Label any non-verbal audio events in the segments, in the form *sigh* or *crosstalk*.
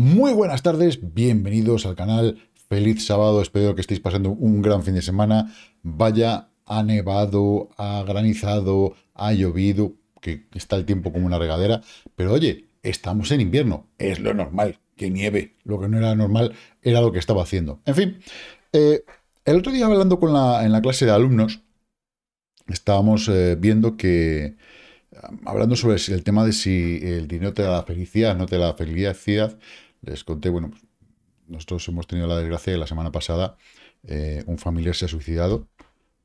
Muy buenas tardes, bienvenidos al canal. Feliz sábado, espero que estéis pasando un gran fin de semana. Vaya, ha nevado, ha granizado, ha llovido, que está el tiempo como una regadera. Pero oye, estamos en invierno, es lo normal, que nieve. Lo que no era normal era lo que estaba haciendo. En fin, eh, el otro día hablando con la, en la clase de alumnos, estábamos eh, viendo que, hablando sobre el tema de si el dinero te da la felicidad, no te da la felicidad, les conté, bueno, pues, nosotros hemos tenido la desgracia que la semana pasada eh, un familiar se ha suicidado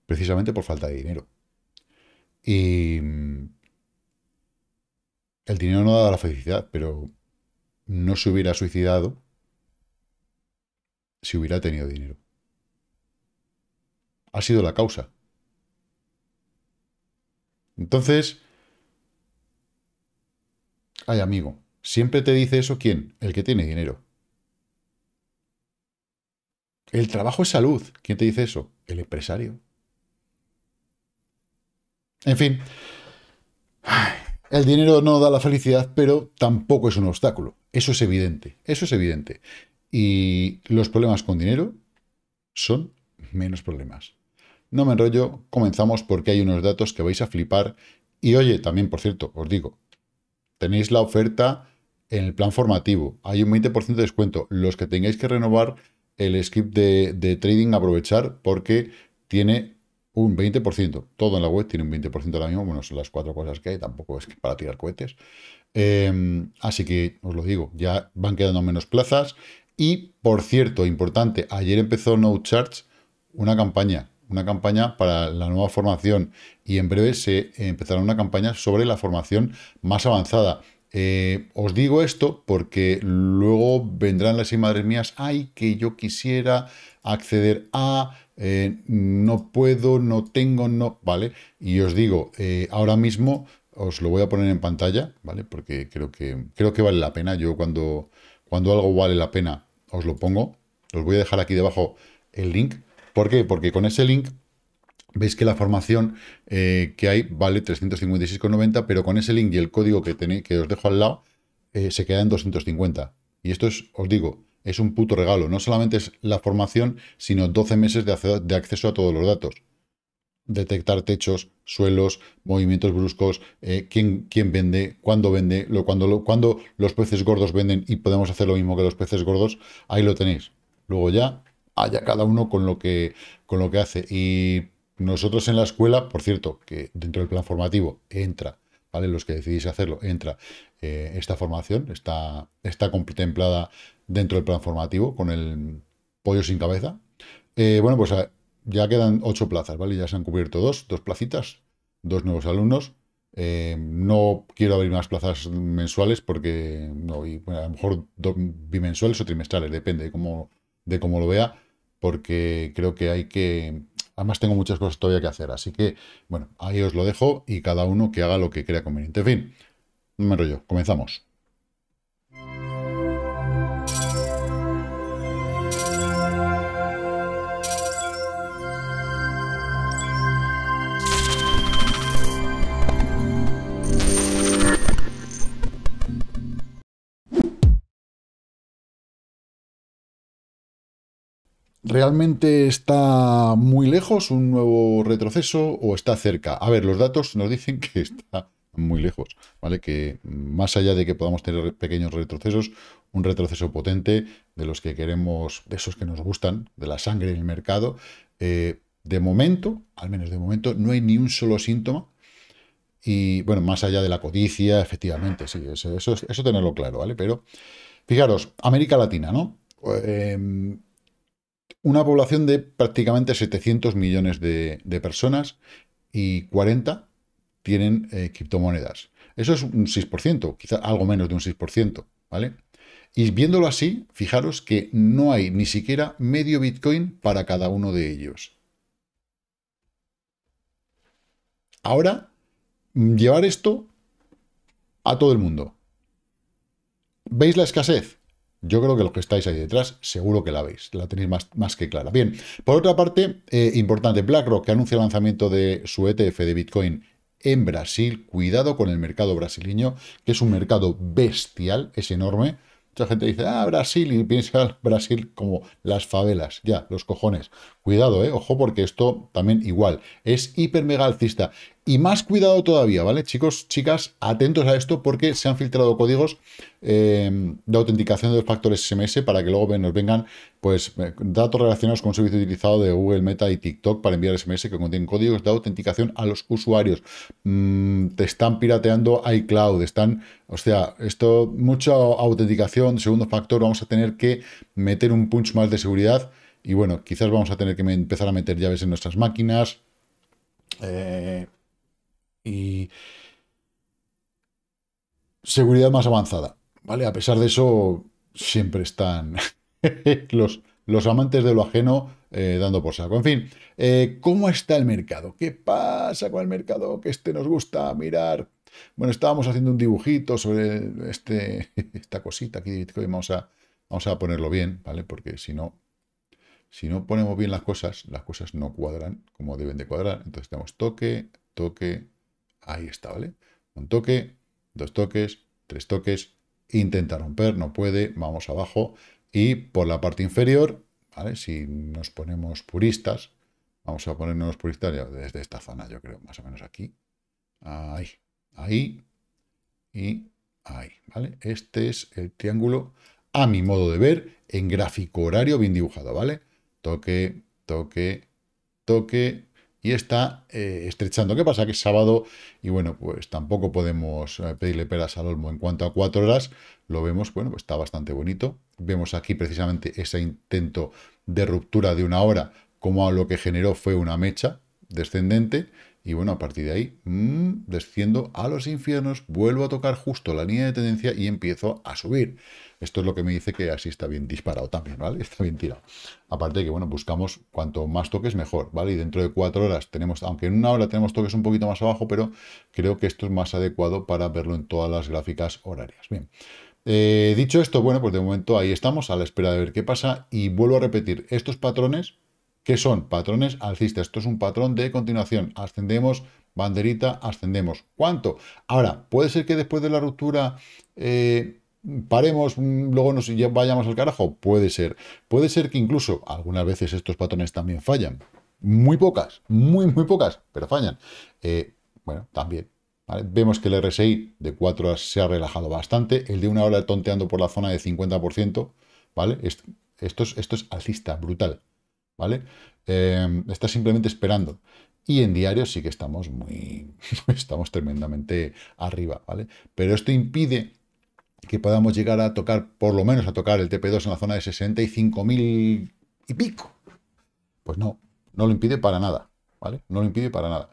precisamente por falta de dinero. Y mm, el dinero no da la felicidad, pero no se hubiera suicidado si hubiera tenido dinero. Ha sido la causa. Entonces, ay amigo, Siempre te dice eso quién? El que tiene dinero. El trabajo es salud. ¿Quién te dice eso? El empresario. En fin, el dinero no da la felicidad, pero tampoco es un obstáculo. Eso es evidente, eso es evidente. Y los problemas con dinero son menos problemas. No me enrollo, comenzamos porque hay unos datos que vais a flipar. Y oye, también por cierto, os digo, tenéis la oferta en el plan formativo. Hay un 20% de descuento. Los que tengáis que renovar el script de, trading, aprovechar porque tiene un 20%. Todo en la web tiene un 20% ahora mismo. Bueno, son las cuatro cosas que hay. Tampoco es para tirar cohetes. Em, así que os lo digo, ya van quedando menos plazas. Y por cierto, importante, ayer empezó No Charge una campaña, una campaña para la nueva formación y en breve se empezará una campaña sobre la formación más avanzada. Eh, os digo esto porque luego vendrán las y madres mías, ay, que yo quisiera acceder a, eh, no puedo, no tengo, no, ¿vale? Y os digo, eh, ahora mismo os lo voy a poner en pantalla, ¿vale? Porque creo que, creo que vale la pena. Yo cuando, cuando algo vale la pena, os lo pongo. Os voy a dejar aquí debajo el link. ¿Por qué? Porque con ese link Veis que la formación eh, que hay vale 356,90, pero con ese link y el código que, tenéis, que os dejo al lado, eh, se queda en 250. Y esto es, os digo, es un puto regalo. No solamente es la formación, sino 12 meses de acceso, a todos los datos. Detectar techos, suelos, movimientos bruscos, eh, quién, vende, cuándo vende, cuando, cuando los peces gordos venden y podemos hacer lo mismo que los peces gordos, ahí lo tenéis. Luego ya, haya cada uno con lo que, con lo que hace. Y nosotros en la escuela, por cierto, que dentro del plan formativo entra, ¿vale? Los que decidís hacerlo, entra eh, esta formación, está, está contemplada dentro del plan formativo con el pollo sin cabeza. Eh, bueno, pues eh, ya quedan ocho plazas, ¿vale? Ya se han cubierto dos, dos placitas, dos nuevos alumnos. no quiero abrir más plazas mensuales porque no, a lo mejor bimensuales o trimestrales, depende de cómo, de cómo lo vea, porque creo que hay que Además tengo muchas cosas todavía que hacer, así que, bueno, ahí os lo dejo y cada uno que haga lo que crea conveniente. En fin, no me rollo, comenzamos. ¿Realmente está muy lejos un nuevo retroceso o está cerca? A ver, los datos nos dicen que *laughs* está muy lejos, ¿vale? Que más allá de que podamos tener pequeños retrocesos, un retroceso potente de los que queremos, de esos que nos gustan, de la sangre en el mercado, eh, de momento, al menos de momento, no hay ni un solo síntoma. Y bueno, más allá de la codicia, efectivamente, sí, eso, eso, tenerlo claro, ¿vale? Pero fijaros, América Latina, ¿no? Eh, una población de prácticamente 700 millones de, personas y 40 tienen eh, criptomonedas. Eso es un 6%, quizá algo menos de un 6%, ¿vale? Y viéndolo así, fijaros que no hay ni siquiera medio Bitcoin para cada uno de ellos. Ahora, llevar esto a todo el mundo. ¿Veis la escasez? Yo creo que los que estáis ahí detrás, seguro que la veis, la tenéis más, más que clara. Bien, por otra parte, eh, importante, BlackRock que anuncia el lanzamiento de su ETF de Bitcoin en Brasil. Cuidado con el mercado brasileño, que es un mercado bestial, es enorme. Mucha gente dice, ah, Brasil, y piensa Brasil como las favelas, ya, los cojones. Cuidado, eh, ojo, porque esto también igual es hiper mega alcista. Y más cuidado todavía, ¿vale? Chicos, chicas, atentos a esto porque se han filtrado códigos em, de autenticación de los factores SMS para que luego nos vengan pues, eh, datos relacionados con un servicio utilizado de Google, Meta y TikTok para enviar SMS que contienen códigos de autenticación a los usuarios. Mm, te están pirateando iCloud, están, o sea, esto, mucha autenticación, segundo factor, vamos a tener que meter un punch más de seguridad y bueno, quizás vamos a tener que empezar a meter llaves en nuestras máquinas. Eh, y seguridad más avanzada. ¿vale? A pesar de eso, siempre están *laughs* los, los amantes de lo ajeno eh, dando por saco. En fin, eh, ¿cómo está el mercado? ¿Qué pasa con el mercado? Que este nos gusta mirar. Bueno, estábamos haciendo un dibujito sobre este, *laughs* esta cosita aquí de Bitcoin. Vamos a, vamos a ponerlo bien, ¿vale? Porque si no, si no ponemos bien las cosas, las cosas no cuadran como deben de cuadrar. Entonces tenemos toque, toque, Ahí está, ¿vale? Un toque, dos toques, tres toques, intenta romper, no puede, vamos abajo. Y por la parte inferior, ¿vale? Si nos ponemos puristas, vamos a ponernos puristas desde esta zona, yo creo, más o menos aquí. Ahí, ahí y ahí, ¿vale? Este es el triángulo, a mi modo de ver, en gráfico horario bien dibujado, ¿vale? Toque, toque, toque, y está eh, estrechando. ¿Qué pasa? Que es sábado y bueno, pues tampoco podemos eh, pedirle peras al olmo. En cuanto a cuatro horas, lo vemos, bueno, pues está bastante bonito. Vemos aquí precisamente ese intento de ruptura de una hora, como lo que generó fue una mecha descendente y bueno, a partir de ahí, mm, desciendo a los infiernos, vuelvo a tocar justo la línea de tendencia y empiezo a subir. Esto es lo que me dice que así está bien disparado también, ¿vale? *laughs* Está bien tirado. Aparte de que, bueno, buscamos cuanto más toques mejor, ¿vale? Y dentro de cuatro horas tenemos, aunque en una hora tenemos toques un poquito más abajo, pero creo que esto es más adecuado para verlo en todas las gráficas horarias. Bien. Eh, dicho esto, bueno, pues de momento ahí estamos, a la espera de ver qué pasa. Y vuelvo a repetir, estos patrones que son patrones alcistas. Esto es un patrón de continuación. Ascendemos, banderita, ascendemos. ¿Cuánto? Ahora, puede ser que después de la ruptura eh, paremos, mm, luego nos vayamos al carajo. Puede ser. Puede ser que incluso algunas veces estos patrones también fallan. Muy pocas, muy, muy pocas, pero fallan. Eh, bueno, también. Vemos que el RSI de 4 horas se ha relajado bastante. El de una hora tonteando por la zona de 50%. ¿Vale? Esto, es, esto es alcista, brutal. ¿vale? Em, está simplemente esperando. Y en diario sí que estamos muy, *laughs* estamos tremendamente arriba, ¿vale? Pero esto impide que podamos llegar a tocar, por lo menos a tocar el TP2 en la zona de 65.000 y pico. Pues no, no lo impide para nada, ¿vale? No lo impide para nada.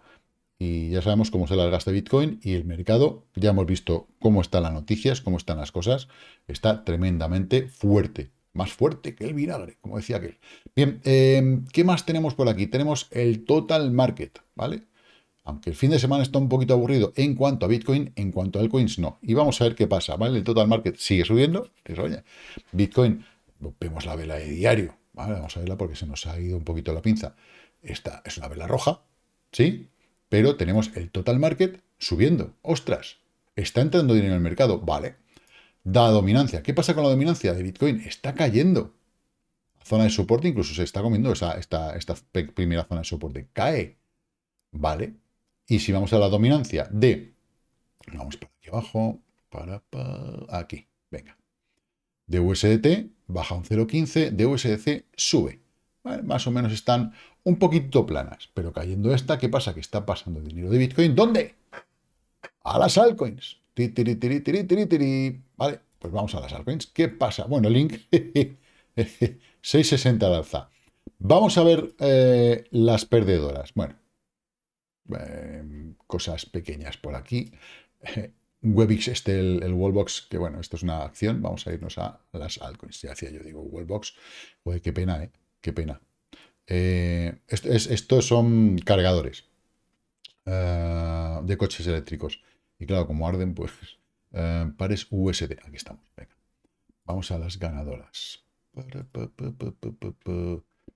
Y ya sabemos cómo se las gasta este Bitcoin y el mercado, ya hemos visto cómo están las noticias, cómo están las cosas, está tremendamente fuerte, más fuerte que el vinagre, como decía aquel. Bien, em, ¿qué más tenemos por aquí? Tenemos el total market, ¿vale? Aunque el fin de semana está un poquito aburrido en cuanto a Bitcoin, en cuanto a coins no. Y vamos a ver qué pasa, ¿vale? El total market sigue subiendo, eso, Bitcoin, vemos la vela de diario, ¿vale? Vamos a verla porque se nos ha ido un poquito la pinza. Esta es una vela roja, ¿sí? Pero tenemos el total market subiendo. ¡Ostras! Está entrando dinero en el mercado, vale, da dominancia. ¿Qué pasa con la dominancia de Bitcoin? Está cayendo. Zona de soporte, incluso se está comiendo esa, esta, esta primera zona de soporte. Cae. ¿Vale? Y si vamos a la dominancia de... Vamos para aquí abajo. Para, aquí. Venga. De USDT baja un 0.15. De USDC sube. Más o menos están un poquito planas. Pero cayendo esta, ¿qué pasa? Que está pasando el dinero de Bitcoin. ¿Dónde? A las altcoins. Tiri, ¿Vale? Pues vamos a las altcoins. ¿Qué pasa? Bueno, Link, 660 *laughs* de alza. Vamos a ver eh, las perdedoras. Bueno, eh, cosas pequeñas por aquí. *laughs* Webix, este, el, Wallbox, que bueno, esto es una acción. Vamos a irnos a las altcoins. Ya hacía yo, digo, Wallbox. Uy, qué pena, ¿eh? Qué pena. Eh, es, estos son cargadores de coches eléctricos. Y claro, como arden, pues eh, pares USD. Aquí estamos. Vamos a las ganadoras.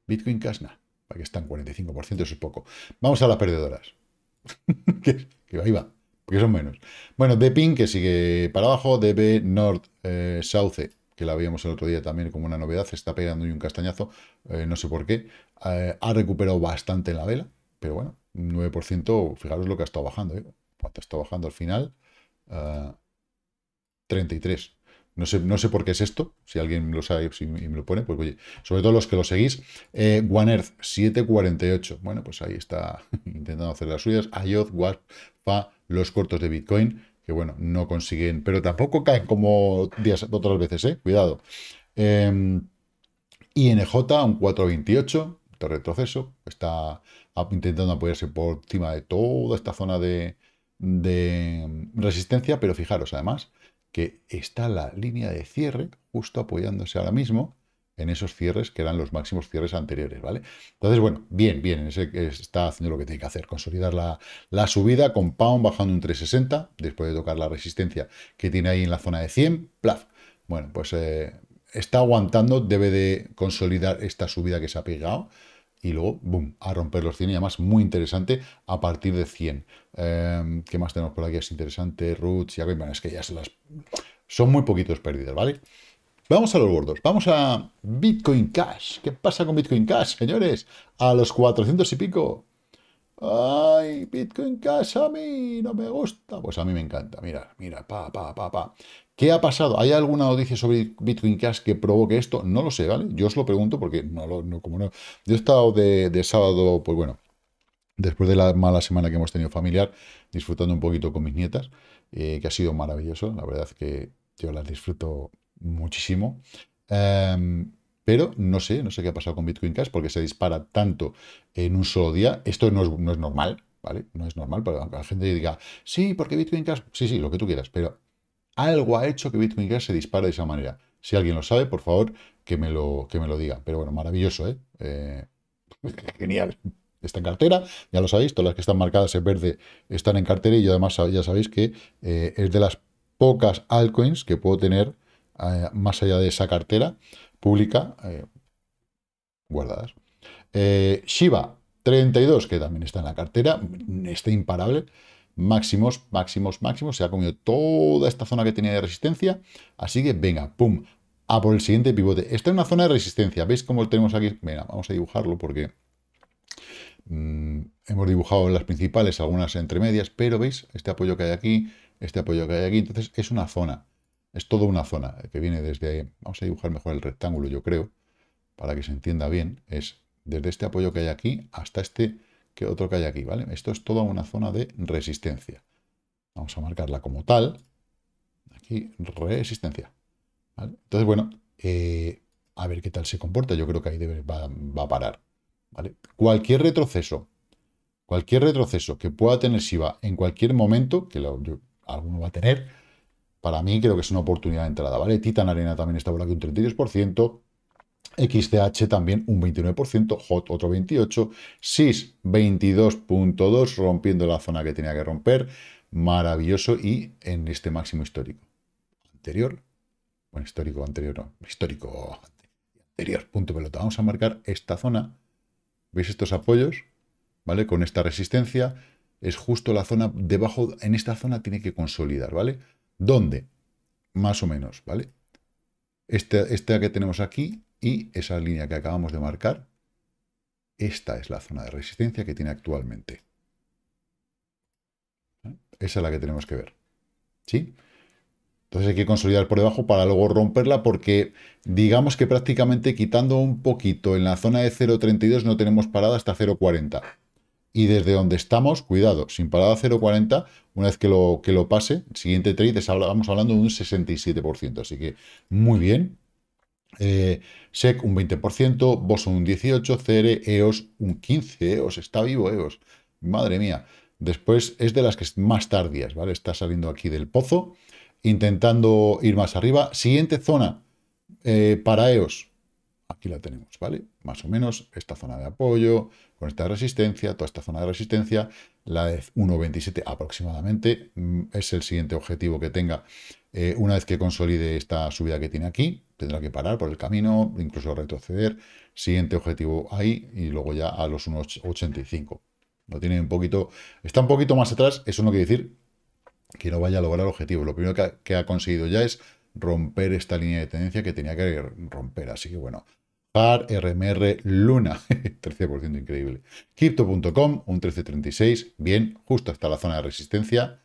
Bitcoin Casna, para que están 45%, eso es poco. Vamos a las perdedoras. *laughs* que, ahí va, porque son menos. Bueno, Depin, que sigue para abajo. DB North eh, south Sauce, que la veíamos el otro día también como una novedad. Se está pegando y un castañazo, eh, no sé por qué. ha recuperado bastante en la vela, pero bueno, 9%, fijaros lo que ha estado bajando. ¿Cuánto bajando al final? 33. No sé, no sé por qué es esto, si alguien lo sabe y me lo pone, pues oye, sobre todo los que lo seguís. Eh, One Earth 748, bueno, pues ahí está *laughs* intentando hacer las suyas. IOT, fa los cortos de Bitcoin, que bueno, no consiguen, pero tampoco caen como otras veces, ¿eh? Cuidado. Eh, em, INJ, un 428, retroceso, está intentando apoyarse por encima de toda esta zona de mm, resistencia, pero fijaros además que está la línea de cierre justo apoyándose ahora mismo en esos cierres que eran los máximos cierres anteriores, ¿vale? Entonces, bueno, bien, bien, ese está haciendo lo que tiene que hacer, consolidar la, subida con Pound bajando un 360, después de tocar la resistencia que tiene ahí en la zona de 100, plaf. Bueno, pues eh, está aguantando, debe de consolidar esta subida que se ha pegado, y luego, boom, a romper los 100 y además muy interesante a partir de 100. Em, ¿Qué más tenemos por aquí? Es interesante, Roots, ya bueno, es que ya se las... Son muy poquitos perdidos, ¿vale? Vamos a los gordos, vamos a Bitcoin Cash. ¿Qué pasa con Bitcoin Cash, señores? A los 400 y pico. Ay, Bitcoin Cash a mí no me gusta. Pues a mí me encanta. Mira, mira, pa, pa, pa, pa. ¿Qué ha pasado? ¿Hay alguna noticia sobre Bitcoin Cash que provoque esto? No lo sé, ¿vale? Yo os lo pregunto porque no lo, no, como no. Yo he estado de, sábado, pues bueno, después de la mala semana que hemos tenido familiar, disfrutando un poquito con mis nietas, eh, que ha sido maravilloso. La verdad es que yo las disfruto muchísimo. Em, pero no sé, no sé qué ha pasado con Bitcoin Cash porque se dispara tanto en un solo día. Esto no es, normal, ¿vale? No es normal, para la gente diga, sí, porque Bitcoin Cash, sí, sí, lo que tú quieras, pero algo ha hecho que Bitcoin Cash se dispare de esa manera. Si alguien lo sabe, por favor, que me lo, que me lo diga. Pero bueno, maravilloso, ¿eh? eh *laughs* genial. Está en cartera, ya lo sabéis, todas las que están marcadas en verde están en cartera y yo además ya sabéis que eh, es de las pocas altcoins que puedo tener eh, más allá de esa cartera pública eh, guardadas. Eh, Shiba 32, que también está en la cartera, está imparable. Máximos, máximos, máximos. Se ha comido toda esta zona que tenía de resistencia. Así que venga, pum, a por el siguiente pivote. Esta es una zona de resistencia. ¿Veis cómo tenemos aquí? Mira, vamos a dibujarlo porque mm, hemos dibujado las principales, algunas entre medias, pero veis este apoyo que hay aquí, este apoyo que hay aquí. Entonces es una zona. Es toda una zona que viene desde... ahí. Vamos a dibujar mejor el rectángulo, yo creo, para que se entienda bien. Es desde este apoyo que hay aquí hasta este que otro que hay aquí, ¿vale? Esto es toda una zona de resistencia. Vamos a marcarla como tal. Aquí, resistencia. Entonces, bueno, eh, a ver qué tal se comporta. Yo creo que ahí va, a parar. Cualquier retroceso, cualquier retroceso que pueda tener va en cualquier momento, que alguno va a tener, para mí creo que es una oportunidad de entrada, ¿vale? Titan Arena también está por aquí un 32%. XCH también un 29%, HOT otro 28%, SIS 22.2, rompiendo la zona que tenía que romper, maravilloso y en este máximo histórico. Anterior, bueno, histórico anterior no, histórico anterior, punto pelota. Vamos a marcar esta zona, ¿veis estos apoyos? ¿Vale? Con esta resistencia es justo la zona debajo, en esta zona tiene que consolidar, ¿vale? ¿Dónde? Más o menos, ¿vale? Este, esta, que tenemos aquí y esa línea que acabamos de marcar, esta es la zona de resistencia que tiene actualmente. Esa es la que tenemos que ver. ¿Sí? Entonces hay que consolidar por debajo para luego romperla porque digamos que prácticamente quitando un poquito en la zona de 0.32 no tenemos parada hasta 0.40. Y desde donde estamos, cuidado, sin parada 0.40 una vez que lo, que lo pase, siguiente trade vamos hablando de un 67%, así que muy bien. Eh, SEC un 20%, Boson un 18%, cere EOS un 15%, EOS, está vivo EOS, madre mía. Después es de las que más tardías, ¿vale? Está saliendo aquí del pozo, intentando ir más arriba. Siguiente zona eh, para EOS, aquí la tenemos, ¿vale? Más o menos esta zona de apoyo, con esta resistencia, toda esta zona de resistencia la de 1.27 aproximadamente, mm, es el siguiente objetivo que tenga. Eh, una vez que consolide esta subida que tiene aquí, tendrá que parar por el camino, incluso retroceder, siguiente objetivo ahí y luego ya a los 1.85. Lo tiene un poquito, está un poquito más atrás, eso no quiere decir que no vaya a lograr el objetivo. Lo primero que ha conseguido ya es romper esta línea de tendencia que tenía que romper, así que bueno, Par RMR Luna, 13% *laughs* increíble. Crypto.com, un 13.36, bien, justo hasta la zona de resistencia.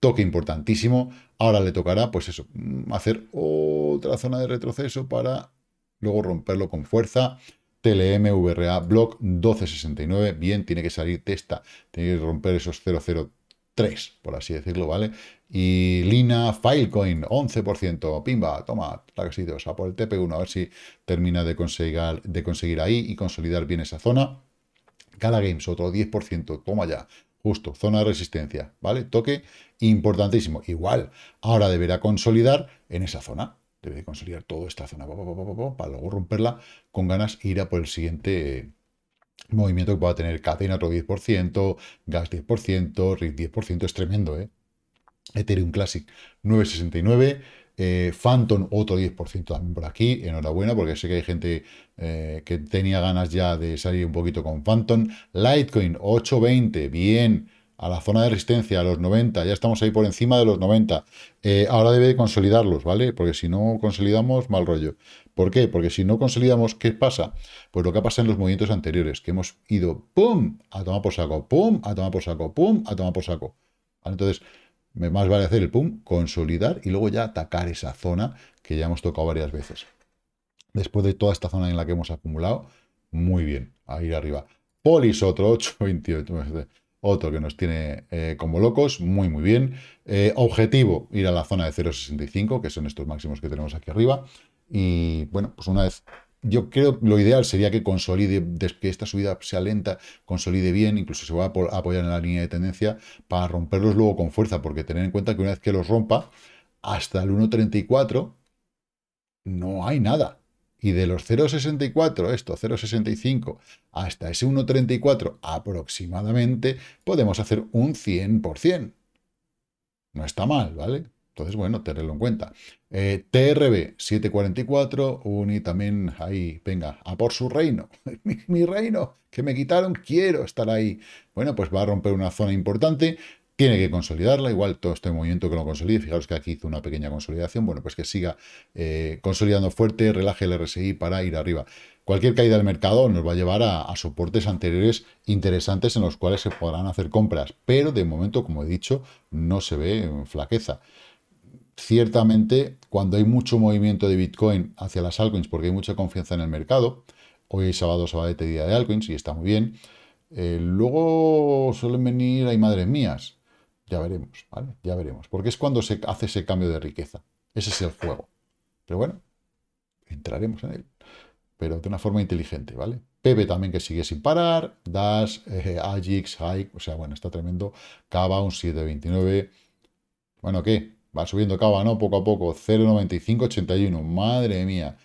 Toque importantísimo. Ahora le tocará, pues eso, mm, hacer otra zona de retroceso para luego romperlo con fuerza. TLM, VRA, Block 1269, bien, tiene que salir testa. esta, tiene que romper esos 003 3, por así decirlo, ¿vale? Y Lina Filecoin, 11%, pimba, toma, o a por el TP1, a ver si termina de conseguir, de conseguir ahí y consolidar bien esa zona. Gala Games, otro 10%, toma ya, justo, zona de resistencia, ¿vale? Toque importantísimo. Igual, ahora deberá consolidar en esa zona, debe consolidar toda esta zona, para luego romperla con ganas e ir a por el siguiente movimiento que va a tener cadena otro 10%, gas 10%, Rift 10%, es tremendo, ¿eh? Ethereum Classic 969, eh, Phantom otro 10% también por aquí, enhorabuena, porque sé que hay gente eh, que tenía ganas ya de salir un poquito con Phantom, Litecoin 820, bien, a la zona de resistencia, a los 90, ya estamos ahí por encima de los 90. Eh, ahora debe consolidarlos, ¿vale? Porque si no consolidamos, mal rollo. ¿Por qué? Porque si no consolidamos, ¿qué pasa? Pues lo que ha pasado en los movimientos anteriores, que hemos ido ¡pum! a tomar por saco, ¡pum! a tomar por saco, ¡pum! a tomar por saco. Entonces, más vale hacer el pum, consolidar y luego ya atacar esa zona que ya hemos tocado varias veces. Después de toda esta zona en la que hemos acumulado, muy bien, a ir arriba. Polis otro 828 otro que nos tiene eh, como locos, muy muy bien. Eh, objetivo, ir a la zona de 0,65, que son estos máximos que tenemos aquí arriba. Y bueno, pues una vez, yo creo lo ideal sería que consolide, que esta subida sea lenta, consolide bien, incluso se va a apoyar en la línea de tendencia para romperlos luego con fuerza, porque tener en cuenta que una vez que los rompa, hasta el 1,34 no hay nada y de los 0,64, esto 0,65, hasta ese 1,34 aproximadamente, podemos hacer un 100%. No está mal, ¿vale? Entonces, bueno, tenerlo en cuenta. TRB 744, Uni también ahí, venga, a por su reino. *laughs* mi reino, que me quitaron, quiero estar ahí. Bueno, pues va a romper una zona importante tiene que consolidarla, igual todo este movimiento que lo consolide, fijaros que aquí hizo una pequeña consolidación, bueno, pues que siga eh, consolidando fuerte, relaje el RSI para ir arriba. Cualquier caída del mercado nos va a llevar a, soportes anteriores interesantes en los cuales se podrán hacer compras, pero de momento, como he dicho, no se ve eh, flaqueza. Ciertamente, cuando hay mucho movimiento de Bitcoin hacia las altcoins, porque hay mucha confianza en el mercado, hoy es sábado, sábado de día de altcoins y está muy bien, eh, luego suelen venir, hay madres mías, ya veremos, ¿vale? Ya veremos. Porque es cuando se hace ese cambio de riqueza. Ese es el juego. Pero bueno, entraremos en él. Pero de una forma inteligente, ¿vale? Pepe también que sigue sin parar. das eh, Hike. O sea, bueno, está tremendo. Cava, un 729. Bueno, ¿qué? Va subiendo Cava, ¿no? Poco a poco. 0,9581. Madre mía.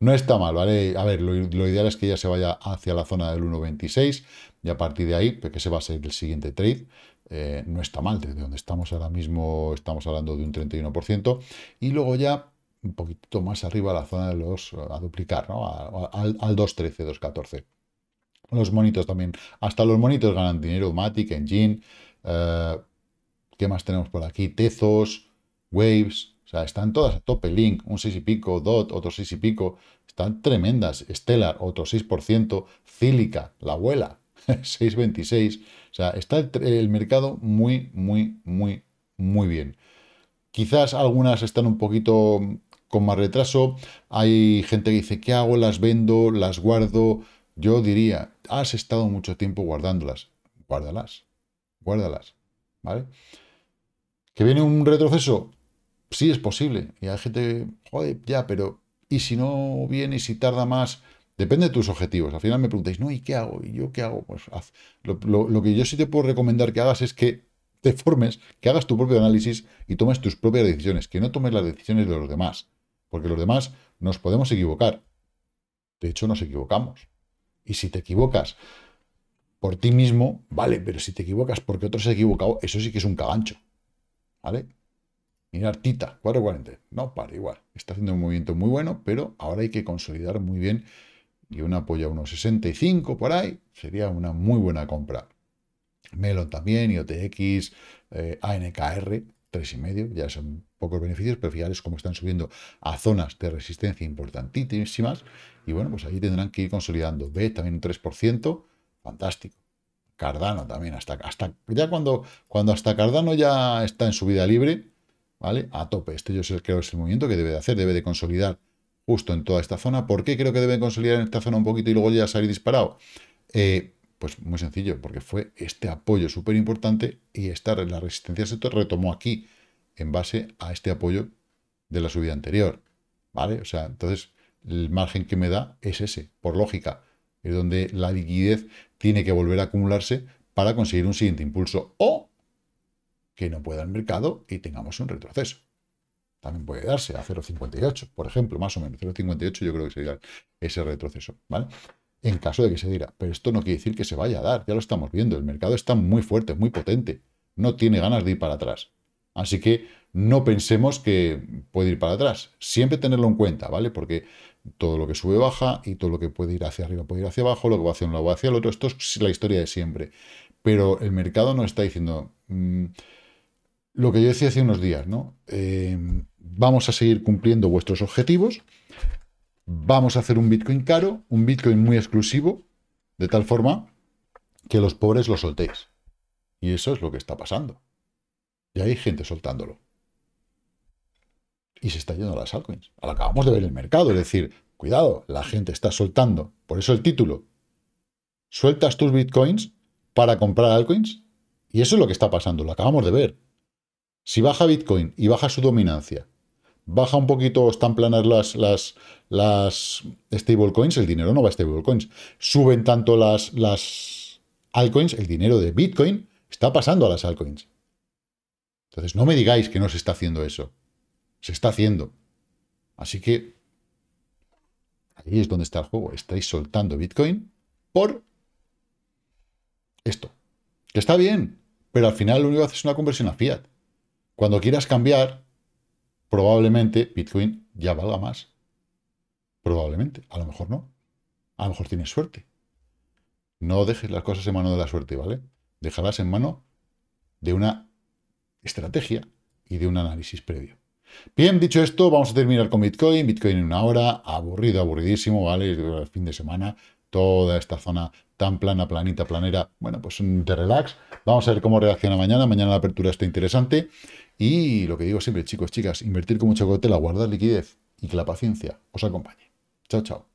No está mal, ¿vale? A ver, lo, ideal es que ya se vaya hacia la zona del 1.26 y a partir de ahí, pues, que se va a ser el siguiente trade, eh, no está mal, desde donde estamos ahora mismo estamos hablando de un 31%, y luego ya un poquitito más arriba la zona de los a duplicar, ¿no? al, 2.13, 2.14. Los monitos también, hasta los monitos ganan dinero, Matic, Engine, eh, ¿qué más tenemos por aquí? Tezos, Waves, o sea, están todas a tope, Link, un 6 y pico, DOT, otro 6 y pico, están tremendas, Stellar, otro 6%, Cílica, la abuela, 6,26. *laughs* O sea, está el, mercado muy, muy, muy, muy bien. Quizás algunas están un poquito con más retraso. Hay gente que dice, ¿qué hago? ¿Las vendo? ¿Las guardo? Yo diría, has estado mucho tiempo guardándolas. Guárdalas. Guárdalas. ¿Vale? ¿Que viene un retroceso? Sí, es posible. Y hay gente, joder, ya, pero ¿y si no viene? ¿Y si tarda más? Depende de tus objetivos. Al final me preguntáis, no, ¿y qué hago? ¿Y yo qué hago? Pues Lo, que yo sí te puedo recomendar que hagas es que te formes, que hagas tu propio análisis y tomes tus propias decisiones, que no tomes las decisiones de los demás, porque los demás nos podemos equivocar. De hecho, nos equivocamos. Y si te equivocas por ti mismo, vale, pero si te equivocas porque otro se ha equivocado, eso sí que es un cagancho. ¿Vale? Mirar Tita, 440. No, para, igual. Está haciendo un movimiento muy bueno, pero ahora hay que consolidar muy bien y un apoyo a unos 65 por ahí, sería una muy buena compra. Melon también, IOTX, ANKR, 3,5, ya son pocos beneficios, pero fijaros cómo están subiendo a zonas de resistencia importantísimas. Y bueno, pues ahí tendrán que ir consolidando. B también un 3%, fantástico. Cardano también, hasta, hasta ya cuando, cuando hasta Cardano ya está en subida libre, ¿vale? A tope. Este yo creo que es el movimiento que debe de hacer, debe de consolidar justo en toda esta zona. ¿Por qué creo que deben consolidar en esta zona un poquito y luego ya salir disparado? Eh, pues muy sencillo, porque fue este apoyo súper importante y la resistencia se retomó aquí en base a este apoyo de la subida anterior. ¿Vale? O sea, entonces el margen que me da es ese, por lógica. Es donde la liquidez tiene que volver a acumularse para conseguir un siguiente impulso o que no pueda el mercado y tengamos un retroceso también puede darse a 0,58, por ejemplo, más o menos. 0,58 yo creo que sería ese retroceso, ¿vale? En caso de que se diera. Pero esto no quiere decir que se vaya a dar, ya lo estamos viendo. El mercado está muy fuerte, muy potente. No tiene ganas de ir para atrás. Así que no pensemos que puede ir para atrás. Siempre tenerlo en cuenta, ¿vale? Porque todo lo que sube baja y todo lo que puede ir hacia arriba puede ir hacia abajo, lo que va hacia un lado va hacia el otro. Esto es la historia de siempre. Pero el mercado no está diciendo... Mm, lo que yo decía hace unos días, ¿no? Eh, vamos a seguir cumpliendo vuestros objetivos, vamos a hacer un Bitcoin caro, un Bitcoin muy exclusivo, de tal forma que los pobres lo soltéis. Y eso es lo que está pasando. Y hay gente soltándolo. Y se está yendo las altcoins. Lo acabamos de ver el mercado. Es decir, cuidado, la gente está soltando. Por eso el título. Sueltas tus bitcoins para comprar altcoins. Y eso es lo que está pasando. Lo acabamos de ver. Si baja Bitcoin y baja su dominancia baja un poquito, están planas las, las, las stablecoins, el dinero no va a stablecoins. Suben tanto las, las altcoins, el dinero de Bitcoin está pasando a las altcoins. Entonces, no me digáis que no se está haciendo eso. Se está haciendo. Así que ahí es donde está el juego. Estáis soltando Bitcoin por esto. Que está bien, pero al final lo único que haces es una conversión a fiat. Cuando quieras cambiar, probablemente Bitcoin ya valga más. Probablemente. A lo mejor no. A lo mejor tienes suerte. No dejes las cosas en mano de la suerte, ¿vale? Déjalas en mano de una estrategia y de un análisis previo. Bien, dicho esto, vamos a terminar con Bitcoin. Bitcoin en una hora, aburrido, aburridísimo, ¿vale? El fin de semana, toda esta zona tan plana, planita, planera, bueno, pues de mm, relax. Vamos a ver cómo reacciona mañana. Mañana la apertura está interesante. Y lo que digo siempre, chicos, chicas, invertir con mucha cautela, guardar liquidez y que la paciencia os acompañe. Chao, chao.